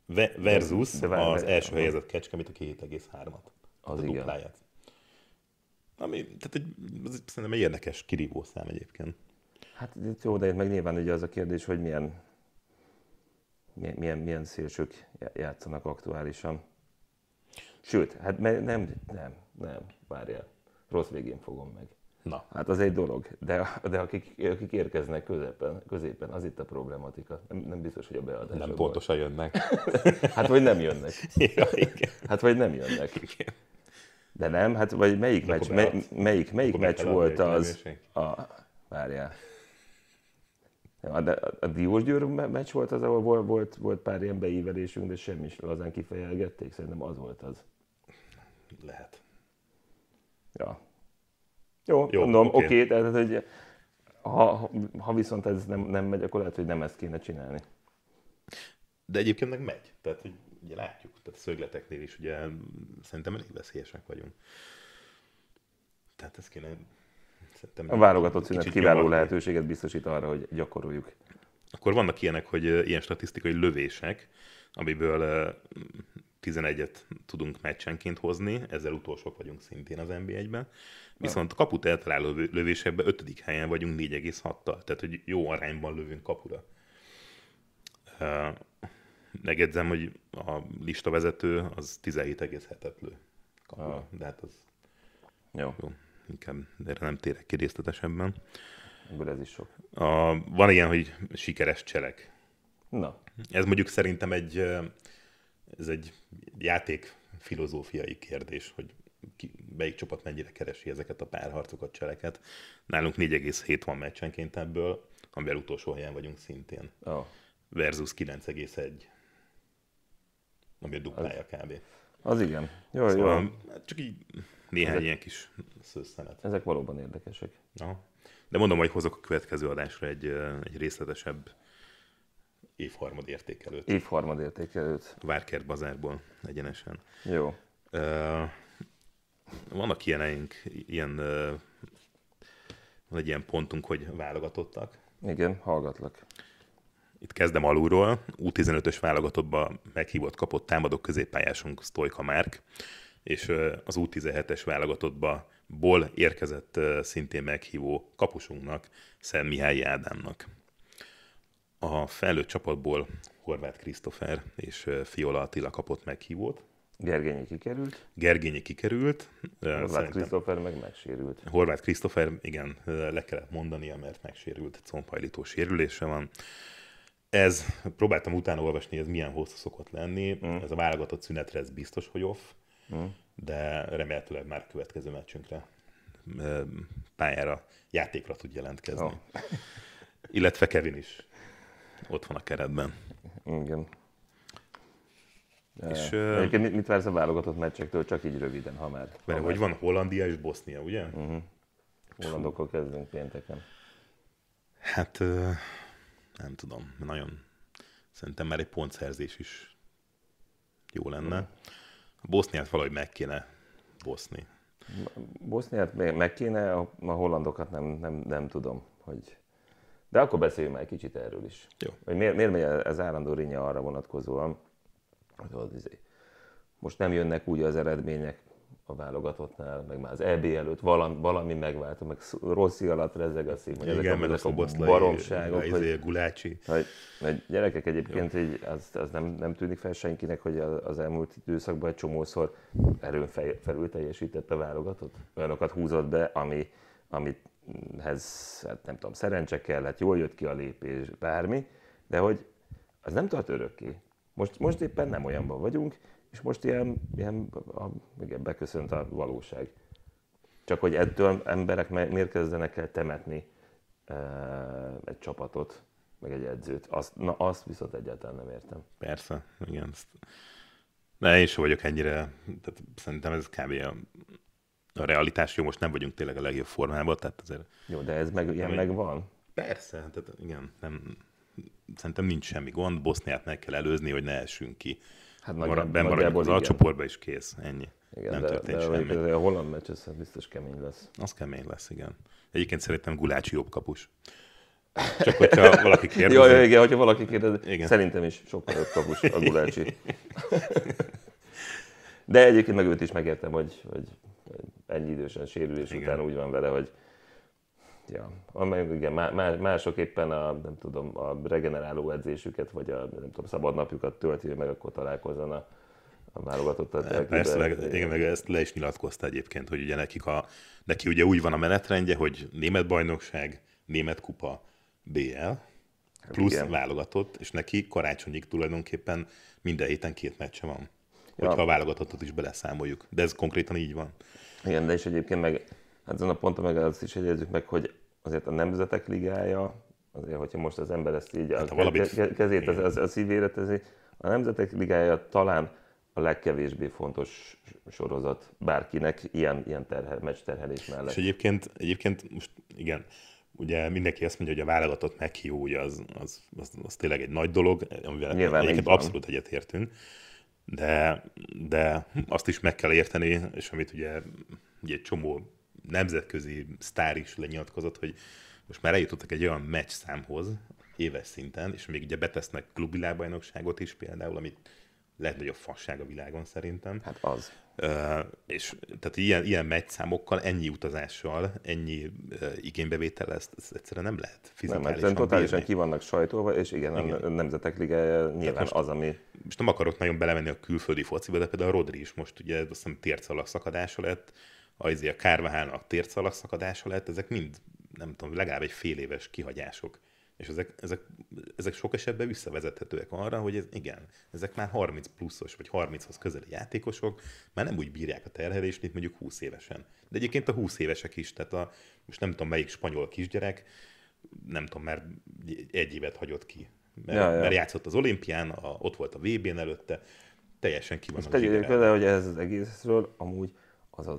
Ve- versus de, de vár, az első helyezett kecskemét a 73 at Az a igen. dupláját. Ami, tehát egy, ez szerintem egy érdekes kirívó szám egyébként. Hát jó, de meg nyilván ugye az a kérdés, hogy milyen, milyen, milyen szélsők játszanak aktuálisan. Sőt, hát nem, nem, nem, várjál, rossz végén fogom meg. Na. Hát az egy dolog, de, de akik, akik érkeznek közepen, középen, az itt a problematika. Nem, nem biztos, hogy a beadás. Nem pontosan jönnek. hát vagy nem jönnek. Ja, igen. Hát vagy nem jönnek. Igen. De nem, hát vagy melyik Akkor meccs, melyik, melyik meccs volt az... A, várjál. A, a Diós Győr meccs volt az, ahol volt, volt, volt pár ilyen beívelésünk, de semmi is lazán kifejelgették, szerintem az volt az. Lehet. Ja. Jó, Jó mondom, oké, okay. okay, tehát hogy ha, ha viszont ez nem, nem megy, akkor lehet, hogy nem ezt kéne csinálni. De egyébként meg megy, tehát hogy ugye látjuk, tehát a szögleteknél is ugye szerintem elég veszélyesek vagyunk. Tehát ez kéne Szerintem a válogatott szünet kiváló javakni. lehetőséget biztosít arra, hogy gyakoroljuk. Akkor vannak ilyenek, hogy ilyen statisztikai lövések, amiből 11-et tudunk meccsenként hozni, ezzel utolsók vagyunk szintén az NB1-ben, viszont kaput eltaláló lövésekben 5. helyen vagyunk 4,6-tal, tehát hogy jó arányban lövünk kapura. megedzem, hogy a listavezető az 17,7-et lő. Kapura. Ah. De hát az jó. jó inkább erre nem térek ki részletesebben. Ebből ez is sok. A, van ilyen, hogy sikeres cselek. Na. Ez mondjuk szerintem egy, ez egy játék filozófiai kérdés, hogy ki, melyik csapat mennyire keresi ezeket a párharcokat, cseleket. Nálunk 4,7 van meccsenként ebből, amivel utolsó helyen vagyunk szintén. Oh. Versus 9,1. Ami a duplája az, kb. Az igen. Jó, szóval, jó. Csak így néhány ezek, ilyen kis szőszenet. Ezek valóban érdekesek. Aha. De mondom, hogy hozok a következő adásra egy, egy részletesebb évharmad értékelőt. Évharmad értékelőt. Várkert bazárból egyenesen. Jó. Uh, vannak ilyeneink, ilyen, uh, van egy ilyen pontunk, hogy válogatottak. Igen, hallgatlak. Itt kezdem alulról. U15-ös válogatottba meghívott kapott támadó középpályásunk Stojka Márk és az U17-es válogatottba ból érkezett szintén meghívó kapusunknak, Szent Mihály Ádámnak. A felnőtt csapatból Horváth Krisztofer és Fiola Attila kapott meghívót. Gergényi kikerült. Gergényi kikerült. Horváth Krisztofer meg megsérült. Horváth Krisztofer, igen, le kellett mondania, mert megsérült, combhajlító sérülése van. Ez, próbáltam utána olvasni, ez milyen hosszú szokott lenni. Mm. Ez a válogatott szünetre, ez biztos, hogy off de remélhetőleg már következő meccsünkre pályára, játékra tud jelentkezni. Oh. Illetve Kevin is ott van a keretben. Igen. És, Egyébként mit, mit vársz a válogatott meccsektől, csak így röviden, ha már. Mert ha hogy van Hollandia és Bosznia, ugye? Uh-huh. Mhm. Hollandokkal kezdünk pénteken. Hát nem tudom, nagyon. Szerintem már egy pontszerzés is jó lenne. Uh-huh. Boszniát valahogy meg kéne boszni. Boszniát meg kéne, a hollandokat nem, nem, nem tudom, hogy... De akkor beszéljünk már egy kicsit erről is. Jó. Hogy miért, miért megy az állandó rinja arra vonatkozóan, hogy az, izé- most nem jönnek úgy az eredmények, a válogatottnál, meg már az EB előtt valami, valami megváltozott, meg rossz alatt rezeg a szív, meg Igen, ezek a, a, szoboszlai, baromságok, Igen, meg a izé, gulácsi. Hogy, hogy gyerekek egyébként így, az, az nem, nem tűnik fel senkinek, hogy az elmúlt időszakban egy csomószor erőn fel, felül teljesített a válogatott, olyanokat húzott be, ami, amihez, hát nem tudom, szerencse kellett, jól jött ki a lépés, bármi, de hogy az nem tart örökké. Most, most éppen nem olyanban vagyunk, és most ilyen, ilyen a, igen, beköszönt a valóság. Csak hogy ettől emberek miért kezdenek el temetni e, egy csapatot, meg egy edzőt. Azt, na azt viszont egyáltalán nem értem. Persze, igen. De én sem vagyok ennyire, tehát szerintem ez kb. a, a realitás. Jó, most nem vagyunk tényleg a legjobb formában, tehát azért... Jó, de ez meg, ilyen nem, megvan. Persze, hát, tehát igen, nem, szerintem nincs semmi gond. Boszniát meg kell előzni, hogy ne essünk ki Hát nagy, marad, ben marad, az a csoportba is kész, ennyi. Igen, nem de, történt de, semmi. De a holland meccs ez hát biztos kemény lesz. Az kemény lesz, igen. Egyébként szerintem Gulácsi jobb kapus. Csak hogyha valaki kérdezi. Jaj, jaj, igen, hogyha valaki kérdezi. Igen. Szerintem is sokkal jobb kapus a Gulácsi. De egyébként meg őt is megértem, hogy, hogy ennyi idősen sérülés igen. után úgy van vele, hogy Ja, amely igen, más, mások éppen a, nem tudom, a regeneráló edzésüket, vagy a nem tudom, szabadnapjukat tölti, meg akkor találkozzon a, a válogatottat. Hát persze, meg, igen, meg ezt le is nyilatkozta egyébként, hogy ugye nekik a, neki ugye úgy van a menetrendje, hogy német bajnokság, német kupa, BL, hát plusz igen. válogatott, és neki karácsonyig tulajdonképpen minden héten két meccse van. Ja. Hogyha a válogatottat is beleszámoljuk. De ez konkrétan így van. Igen, de és egyébként meg hát ezen a ponton meg azt is jegyezzük meg, hogy azért a Nemzetek Ligája, azért, hogyha most az ember ezt így hát, a valamit, kezét az, az, a szívére tezi, a Nemzetek Ligája talán a legkevésbé fontos sorozat bárkinek ilyen, ilyen terhe, meccs terhelés mellett. És egyébként, egyébként most igen, ugye mindenki azt mondja, hogy a válogatott meghívó, ugye az, az, az, az tényleg egy nagy dolog, amivel Nyilván egyébként abszolút egyetértünk, de, de azt is meg kell érteni, és amit ugye, ugye egy csomó nemzetközi sztár is lenyilatkozott, hogy most már eljutottak egy olyan meccs számhoz éves szinten, és még ugye betesznek klubvilágbajnokságot is például, amit lehet nagyobb fasság a világon szerintem. Hát az. Uh, és tehát ilyen, ilyen meccszámokkal, ennyi utazással, ennyi uh, igénybevétel, ezt, ezt egyszerűen nem lehet fizikálisan Nem, mert totálisan ki vannak sajtóval, és igen, igen. a Nemzetek Liga nyilván most, az, ami... Most nem akarok nagyon belemenni a külföldi fociba, de például a Rodri is most ugye azt hiszem tércalak szakadása lett, a, a kárváhának tércalak szakadása lett, ezek mind, nem tudom, legalább egy fél éves kihagyások. És ezek, ezek, ezek sok esetben visszavezethetőek arra, hogy ez, igen, ezek már 30 pluszos vagy 30-hoz közeli játékosok, már nem úgy bírják a terhelést, mint mondjuk 20 évesen. De egyébként a 20 évesek is, tehát a, most nem tudom melyik spanyol kisgyerek, nem tudom, mert egy évet hagyott ki. Mert, ja, ja. mert játszott az olimpián, a, ott volt a vb n előtte, teljesen ki van tegyük le, hogy ez az egészről amúgy az az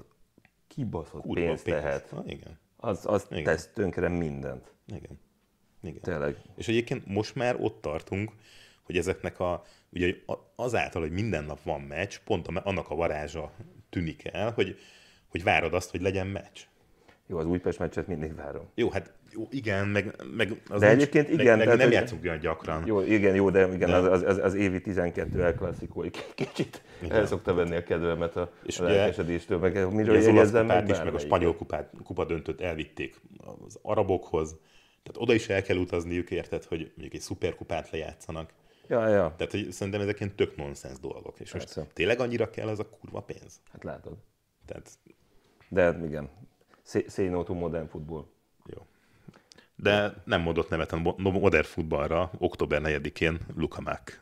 kibaszott Kurva pénzt pénz. tehet. Ha, igen. Az, az igen. tesz tönkre mindent. Igen. igen. Tényleg. És egyébként most már ott tartunk, hogy ezeknek a, ugye azáltal, hogy minden nap van meccs, pont annak a varázsa tűnik el, hogy, hogy várod azt, hogy legyen meccs. Jó, az Újpest meccset mindig várom. Jó, hát jó, igen, meg, meg az de egyébként igen, meg, meg nem játszunk olyan gyakran. Jó, igen, jó, de igen, de. Az, az, az, évi 12 klasszikói kicsit igen. el szokta venni a kedvemet a, és a lelkesedéstől, meg miről az olasz kupát is, meg a spanyol kupát, kupa döntött elvitték az arabokhoz, tehát oda is el kell utazniuk, érted, hogy mondjuk egy szuperkupát lejátszanak. Ja, ja. Tehát hogy szerintem ezek ilyen tök nonsens dolgok. És Persze. most tényleg annyira kell ez a kurva pénz? Hát látod. Tehát... De hát igen, say no to modern football de nem mondott nevet a modern futballra október 4-én Mack.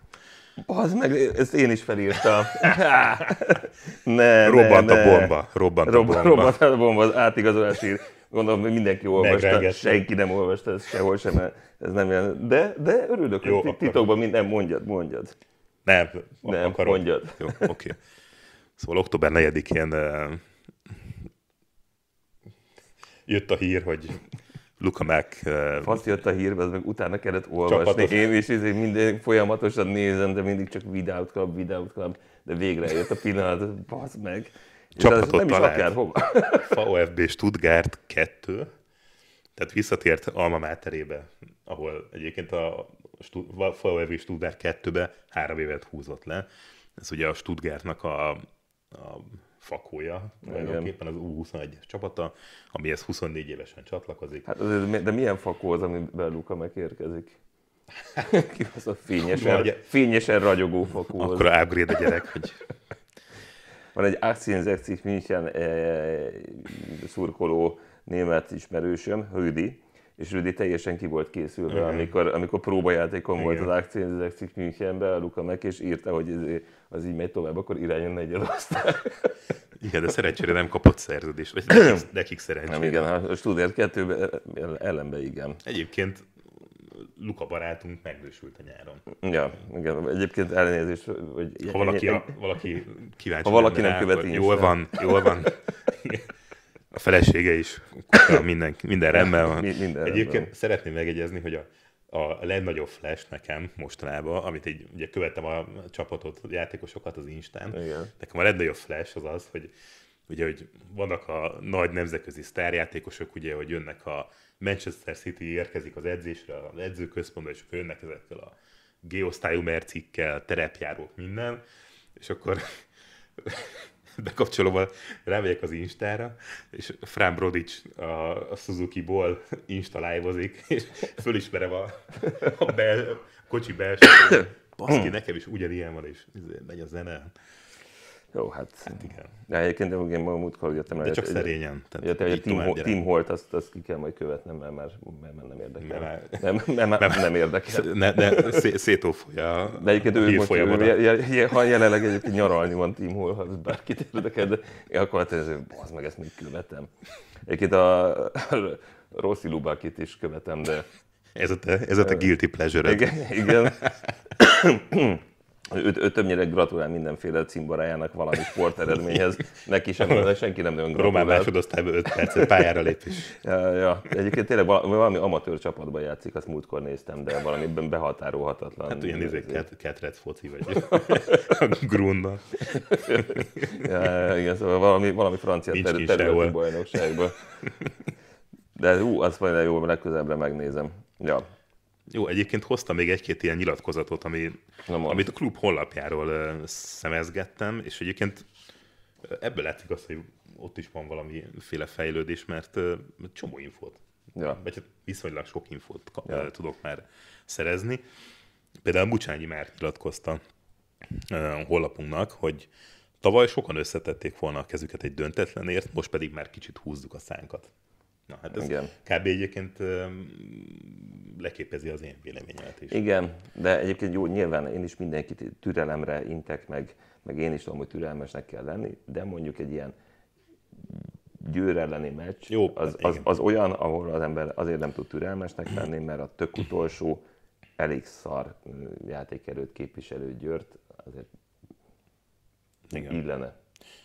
Az meg, ezt én is felírtam. ne, robbant ne, a bomba. Robbant Rob, a bomba. Robbant a bomba, az átigazolás ír. Gondolom, hogy mindenki olvasta, senki nem olvasta, ez sehol sem, ez nem ilyen. De, de örülök, Jó, hogy titokban minden mondjad, mondjad. Nem, nem akarod. mondjad. Jó, oké. Okay. Szóval október 4-én eh, jött a hír, hogy Luka meg, Azt jött a hírbe, az meg utána kellett olvasni. Csapatos. Én is minden folyamatosan nézem, de mindig csak Without Club, Without Club, de végre jött a pillanat, basz meg. Csapatot nem is akárhova. VfB Stuttgart 2, tehát visszatért Alma Máterébe, ahol egyébként a VfB Stuttgart 2-be három évet húzott le. Ez ugye a Stuttgartnak a, a fakója, tulajdonképpen az U21-es csapata, amihez 24 évesen csatlakozik. Hát, de milyen fakó az, amiben Luka megérkezik? Ki az a fényesen, fényesen ragyogó fakó? Akkor az. upgrade a gyerek, hogy... Van egy Axin Zexik München eh, eh, szurkoló német ismerősöm, Hődi, és Rüdi teljesen ki volt készülve, Igen. amikor, amikor próbajátékon Igen. volt az Exit Münchenben, a Luka meg, és írta, hogy ez, az így megy tovább, akkor irányon negyed osztály. Igen, de szerencsére nem kapott szerződést, vagy nekik, nekik szerencsére. Nem, igen, hát a Studer 2 ellenbe igen. Egyébként Luka barátunk megbősült a nyáron. Ja, igen, egyébként elnézést, hogy... Ha valaki, a, valaki kíváncsi ha valaki nem, nem követi, jól van, jól van. a felesége is kuka, minden, minden rendben van. Minden rendben. Egyébként rendben. szeretném megjegyezni, hogy a, a legnagyobb flash nekem mostanában, amit így ugye követtem a csapatot, a játékosokat az Instán, nekem a legnagyobb flash az az, hogy ugye, hogy vannak a nagy nemzetközi sztárjátékosok, ugye, hogy jönnek a Manchester City érkezik az edzésre, az edzőközpontba, és jönnek ezekkel a geosztályú mercikkel, terepjárók, minden, és akkor bekapcsolom, a, rámegyek az Instára, és Frán Brodics a, a Suzuki-ból Insta live és fölismerem a, a bel, a kocsi belső. Baszki, nekem is ugyanilyen van, és izé, megy a zene. Jó, hát, hát igen. De egyébként én magam múltkor jöttem el. De csak egy, szerényen. Tehát egy hogy Tim, Ho- Holt, azt, azt ki kell majd követnem, mert már mert már nem érdekel. Mert, nem, nem, nem, nem érdekel. Ne, ne, szé, szétófolja De egyébként ő most, ő, ha jelenleg egyébként nyaralni van Tim Holt, ha bárkit érdekel, de akkor hát ez, az meg ezt még követem. Egyébként a, a Rossi Lubakit is követem, de... Ez a te, ez a te guilty pleasure -ed. Igen, igen. ő, ő többnyire gratulál mindenféle cimborájának valami sporteredményhez. Neki sem, de senki nem nagyon gratulál. Román másodosztályban 5 percet pályára lépés. ja, ja. Egyébként tényleg valami amatőr csapatban játszik, azt múltkor néztem, de valamiben behatárolhatatlan. Hát ilyen izé, ket, ketrec foci vagy grunna. ja, igen, szóval valami, valami francia ter- területi bajnokságban. De ú, azt majd jól legközelebbre megnézem. Ja, jó, egyébként hoztam még egy-két ilyen nyilatkozatot, ami, Na, amit a klub honlapjáról szemezgettem, és egyébként ebből látszik az, hogy ott is van valamiféle fejlődés, mert csomó infót, ja. vagy hát viszonylag sok infót kap, ja. tudok már szerezni. Például Bucsányi már nyilatkozta honlapunknak, hogy tavaly sokan összetették volna a kezüket egy döntetlenért, most pedig már kicsit húzzuk a szánkat. Na hát ez Igen. kb. egyébként leképezi az én véleményemet is. Igen, de egyébként jó, nyilván én is mindenkit türelemre intek, meg, meg én is tudom, hogy türelmesnek kell lenni, de mondjuk egy ilyen győr elleni meccs, jó, az, hát az, az olyan, ahol az ember azért nem tud türelmesnek lenni, mert a tök utolsó elég szar játékerőt képviselő győrt azért igen. illene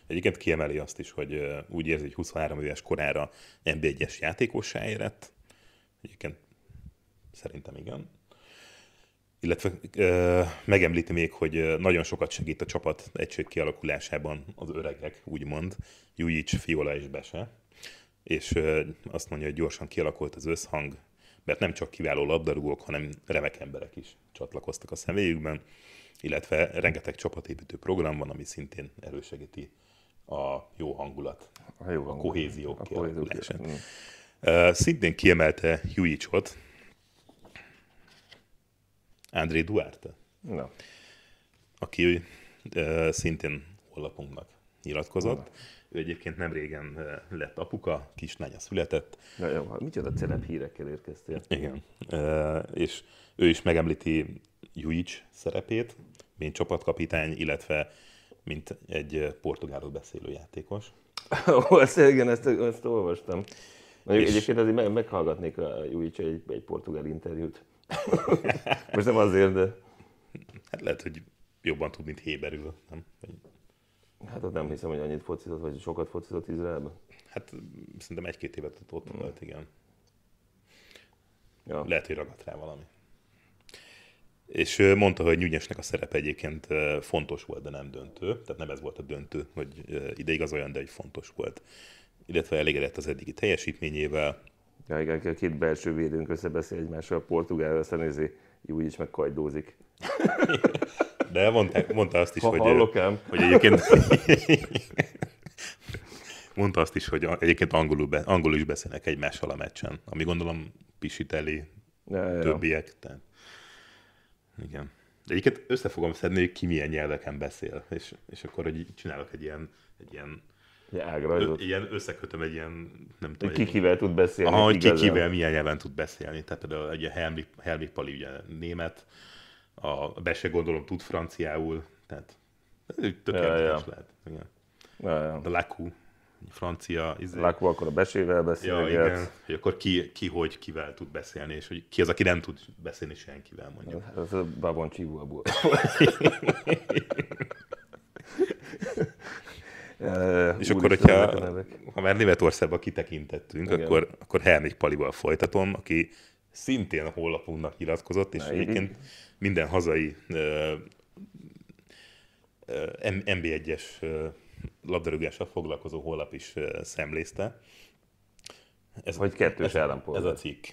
Egyiket kiemeli azt is, hogy úgy érzi, hogy 23 éves korára NB1-es játékossá érett. Egyébként szerintem igen. Illetve ö, megemlíti még, hogy nagyon sokat segít a csapat egység kialakulásában az öregek, úgymond, Jujic, Fiola és Bese. És ö, azt mondja, hogy gyorsan kialakult az összhang, mert nem csak kiváló labdarúgók, hanem remek emberek is csatlakoztak a személyükben illetve rengeteg csapatépítő program van, ami szintén elősegíti a jó hangulat, a, jó hangulat, a kohézió a kialakulását. Mm. Uh, szintén kiemelte Huyicsot, André Duarte, Na. aki uh, szintén hollapunknak nyilatkozott. No. Ő egyébként nem régen uh, lett apuka, nánya született. Na jó, hát micsoda celeb hírekkel érkeztél. Igen, uh, és ő is megemlíti Juic szerepét, mint csapatkapitány, illetve mint egy Portugálról beszélő játékos. ezt, igen, ezt, ezt olvastam. Mondjuk és... egyébként azért meg, meghallgatnék a Juic egy, egy portugál interjút. Most nem azért, de... Hát lehet, hogy jobban tud, mint Héberül, nem? Hát ott nem hiszem, hogy annyit focizott, vagy sokat focizott Izraelben. Hát szerintem egy-két évet ott volt, hmm. igen. Ja. Lehet, hogy ragadt rá valami. És mondta, hogy Nyugyesnek a szerepe egyébként fontos volt, de nem döntő. Tehát nem ez volt a döntő, hogy ideig az olyan, de egy fontos volt. Illetve elégedett az eddigi teljesítményével. Ja, igen, a két belső védőnk összebeszél egymással, a portugál aztán nézi, jó is megkajdózik. De mondta, mondta azt is, ha hogy, hallokám. hogy egyébként... Mondta azt is, hogy egyébként angolul, be, angolul is beszélnek egymással a meccsen, ami gondolom pisiteli ja, többiek. Tehát. Igen. De egyiket össze fogom szedni, hogy ki milyen nyelveken beszél, és, és akkor hogy csinálok egy ilyen, egy ilyen Ágrajzott. Ilyen összekötöm egy ilyen, nem tudom. Ki kivel tud beszélni. Aha, hogy ki kivel milyen nyelven tud beszélni. Tehát például egy Helmi, Helmi Pali ugye német, a Bese gondolom tud franciául, tehát tökéletes ja, ja. lehet. Igen. Ja, ja. De Lakú, francia... Izé... Lakó akkor a besével beszélget. Ja, igen. Hogy akkor ki, ki, hogy kivel tud beszélni, és hogy ki az, aki nem tud beszélni senkivel, mondjuk. Hát, ez a babon csívúabú. Ja, és akkor, hogyha ha már Németországba kitekintettünk, Igen. akkor, akkor Hermik Palival folytatom, aki szintén a hollapunknak nyilatkozott, és Na, egyébként minden hazai uh, uh, MB1-es uh, labdarúgással foglalkozó holnap is szemlézte. Ez, hogy kettős állampolgár. Ez a cikk,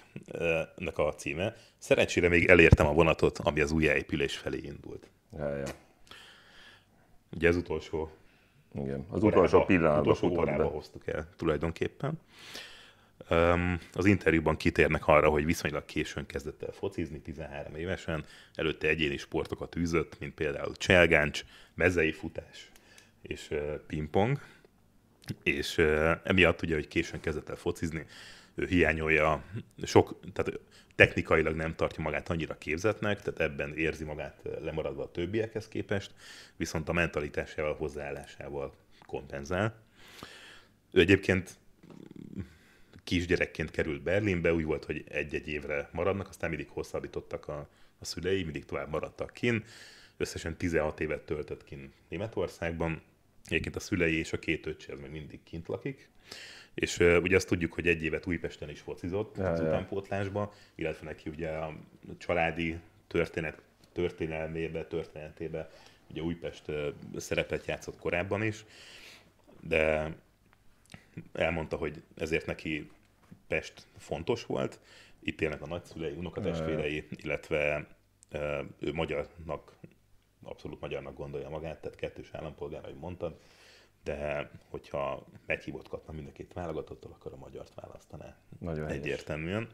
a címe. Szerencsére még elértem a vonatot, ami az épülés felé indult. Ja, ja. Ugye ez utolsó igen, az utolsó pillanatban utolsó órába hoztuk el tulajdonképpen. Um, az interjúban kitérnek arra, hogy viszonylag későn kezdett el focizni, 13 évesen, előtte egyéni sportokat űzött, mint például cselgáncs, mezei futás, és pingpong, és emiatt ugye, hogy későn kezdett el focizni, ő hiányolja, sok, tehát technikailag nem tartja magát annyira képzetnek, tehát ebben érzi magát lemaradva a többiekhez képest, viszont a mentalitásával, hozzáállásával kompenzál. Ő egyébként kisgyerekként került Berlinbe, úgy volt, hogy egy-egy évre maradnak, aztán mindig hosszabbítottak a, a szülei, mindig tovább maradtak kin. Összesen 16 évet töltött kin Németországban, Egyébként a szülei és a két öccse, még mindig kint lakik. És uh, ugye azt tudjuk, hogy egy évet Újpesten is focizott ja, az ja. utánpótlásban, illetve neki ugye a családi történet, történelmébe, történetébe ugye Újpest uh, szerepet játszott korábban is, de elmondta, hogy ezért neki Pest fontos volt. Itt élnek a nagyszülei, unokatestvérei, illetve uh, ő magyarnak abszolút magyarnak gondolja magát, tehát kettős állampolgár, ahogy mondtad, de hogyha meghívott kapna mind a két válogatottól, akkor a magyart választaná. Nagyon Egyértelműen.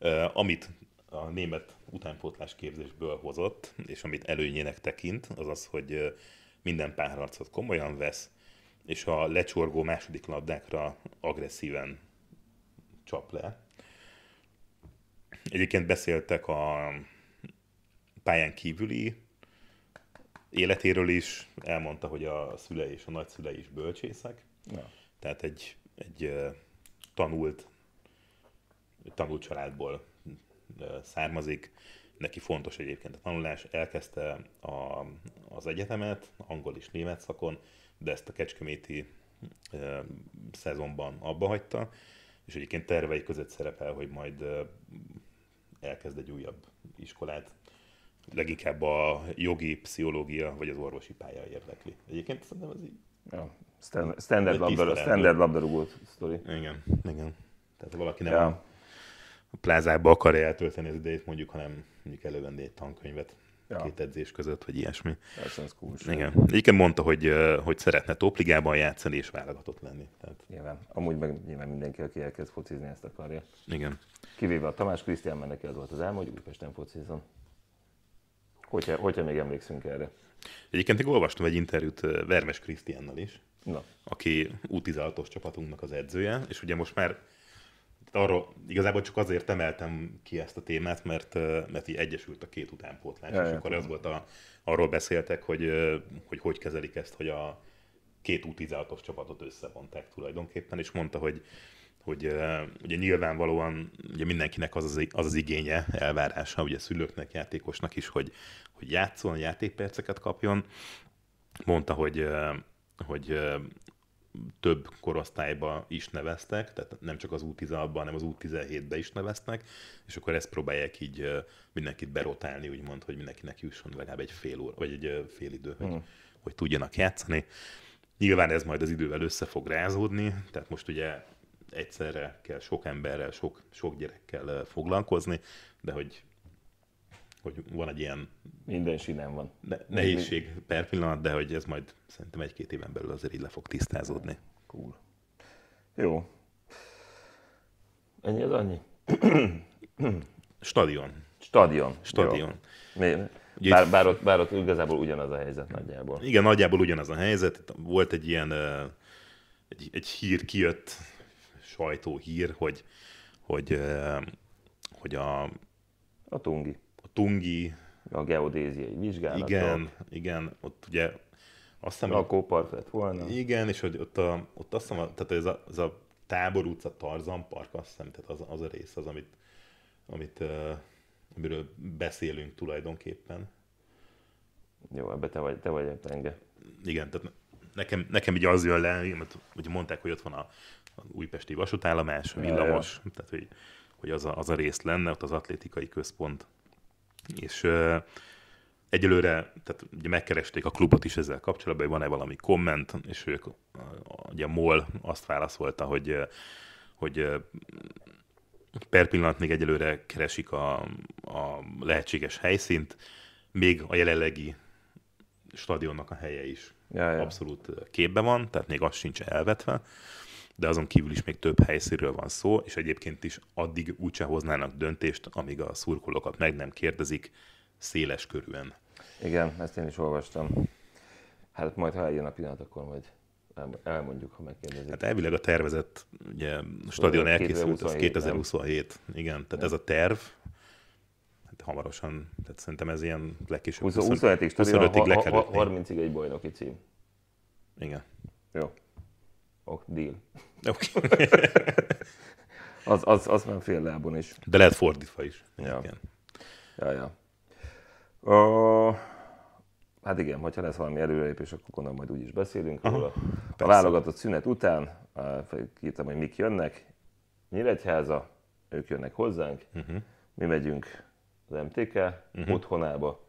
Helyes. Amit a német utánpótlás képzésből hozott, és amit előnyének tekint, az az, hogy minden párharcot komolyan vesz, és a lecsorgó második labdákra agresszíven csap le. Egyébként beszéltek a pályán kívüli életéről is, elmondta, hogy a szülei és a nagyszülei is bölcsészek, ja. tehát egy, egy tanult, tanult családból származik, neki fontos egyébként a tanulás, elkezdte a, az egyetemet, angol és német szakon, de ezt a kecskeméti szezonban abba hagyta, és egyébként tervei között szerepel, hogy majd elkezd egy újabb iskolát leginkább a jogi, pszichológia vagy az orvosi pálya érdekli. Egyébként szerintem ez így... Ja. Standard, standard, labdarúgó, sztori. Igen, igen. Tehát valaki nem ja. a plázába akarja eltölteni az idejét, mondjuk, hanem mondjuk elővenni egy tankönyvet ja. két edzés között, vagy ilyesmi. That's cool. Igen. Egyébként mondta, hogy, hogy szeretne topligában játszani és válogatott lenni. Tehát... Nyilván. Amúgy meg nyilván mindenki, aki elkezd focizni, ezt akarja. Igen. Kivéve a Tamás Krisztián, mert neki az volt az álma, hogy Újpesten focizom hogyha, hogyha még emlékszünk erre. Egyébként én olvastam egy interjút Vermes Krisztiánnal is, Na. aki U16-os csapatunknak az edzője, és ugye most már arról igazából csak azért emeltem ki ezt a témát, mert, mert így egyesült a két utánpótlás, ja, és akkor az volt a, arról beszéltek, hogy, hogy hogy kezelik ezt, hogy a két U16-os csapatot összevonták tulajdonképpen, és mondta, hogy hogy ugye nyilvánvalóan ugye mindenkinek az az, az az igénye, elvárása, ugye szülőknek, játékosnak is, hogy, hogy játszon, játékperceket kapjon. Mondta, hogy, hogy több korosztályba is neveztek, tehát nem csak az U16-ban, hanem az U17-be is neveztek, és akkor ezt próbálják így mindenkit berotálni, úgymond, hogy mindenkinek jusson legalább egy fél óra, vagy egy fél idő, hogy, hmm. hogy tudjanak játszani. Nyilván ez majd az idővel össze fog rázódni, tehát most ugye egyszerre kell sok emberrel, sok, sok gyerekkel eh, foglalkozni, de hogy hogy van egy ilyen... Minden sinem van. Ne, nehézség per pillanat, de hogy ez majd szerintem egy-két éven belül azért így le fog tisztázódni. Cool. Jó. Ennyi az annyi? Stadion. Stadion. Stadion. Jó. bár, bár, ott, bár ott igazából ugyanaz a helyzet nagyjából. Igen, nagyjából ugyanaz a helyzet. Volt egy ilyen eh, egy, egy hír kijött sajtóhír, hogy, hogy, hogy a... A Tungi. A Tungi. A geodéziai vizsgálat. Igen, igen, ott ugye azt hiszem, Lakópark lett volna. Igen, és hogy ott, a, ott azt hiszem, tehát ez a, ez a tábor utca Tarzan Park, azt hiszem, tehát az, az a rész az, amit, amit, uh, amiről beszélünk tulajdonképpen. Jó, ebbe te vagy, te vagy ebben Igen, tehát nekem, nekem így az jön le, mert ugye mondták, hogy ott van a újpesti vasútállomás, villamos, ja, ja. tehát hogy, hogy az, a, az a rész lenne, ott az atlétikai központ. És ö, egyelőre tehát ugye megkeresték a klubot is ezzel kapcsolatban, hogy van-e valami komment, és ők, ugye a MOL azt válaszolta, hogy, hogy per pillanat még egyelőre keresik a, a lehetséges helyszínt, még a jelenlegi stadionnak a helye is ja, ja. abszolút képben van, tehát még az sincs elvetve de azon kívül is még több helyszínről van szó, és egyébként is addig úgyse hoznának döntést, amíg a szurkolókat meg nem kérdezik széles körülön. Igen, ezt én is olvastam. Hát majd, ha eljön a pillanat, akkor majd elmondjuk, ha megkérdezik. Hát elvileg a tervezett ugye, stadion elkészült, az 2027. Nem? Igen, tehát nem. ez a terv, hát hamarosan, tehát szerintem ez ilyen legkisebb 25-ig 25 le kell 30-ig egy bajnoki cím. Igen. Jó ok, deal. Okay. az, az, az már fél lábon is. De lehet fordítva is. Ja. Igen. Ja, ja. Uh, hát igen, hogyha lesz valami előrelépés, akkor gondolom majd úgy is beszélünk Aha, róla. Persze. A válogatott szünet után kértem, hogy mik jönnek. Nyíregyháza, ők jönnek hozzánk, uh-huh. mi megyünk az MTK uh-huh. Mhm. otthonába,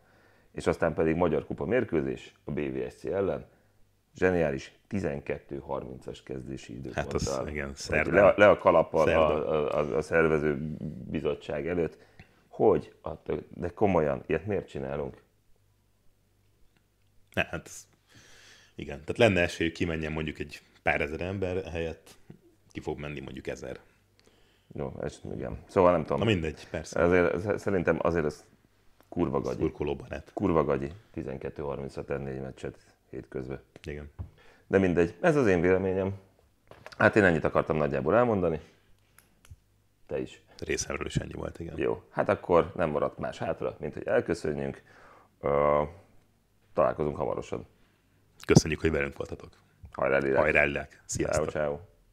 és aztán pedig Magyar Kupa mérkőzés a BVSC ellen zseniális 12-30-as kezdési időponttal. Hát az, igen, szerdán. Le, le a kalappal a, a, a szervező bizottság előtt, hogy, de komolyan, ilyet miért csinálunk? Ne, hát igen, tehát lenne esély, hogy kimenjen mondjuk egy pár ezer ember helyett, ki fog menni mondjuk ezer. Jó, ez, igen. Szóval nem tudom. Na mindegy, persze. Azért, szerintem azért ez kurva gagyi. Szurkoló barát. Kurva gagyi 12-30-ra tenni meccset hétközben. Igen. De mindegy, ez az én véleményem. Hát én ennyit akartam nagyjából elmondani. Te is. Részemről is ennyi volt, igen. Jó, hát akkor nem maradt más hátra, mint hogy elköszönjünk. találkozunk hamarosan. Köszönjük, hogy velünk voltatok. Hajrá lélek. Hajrá lélek. Sziasztok. Ciao, ciao.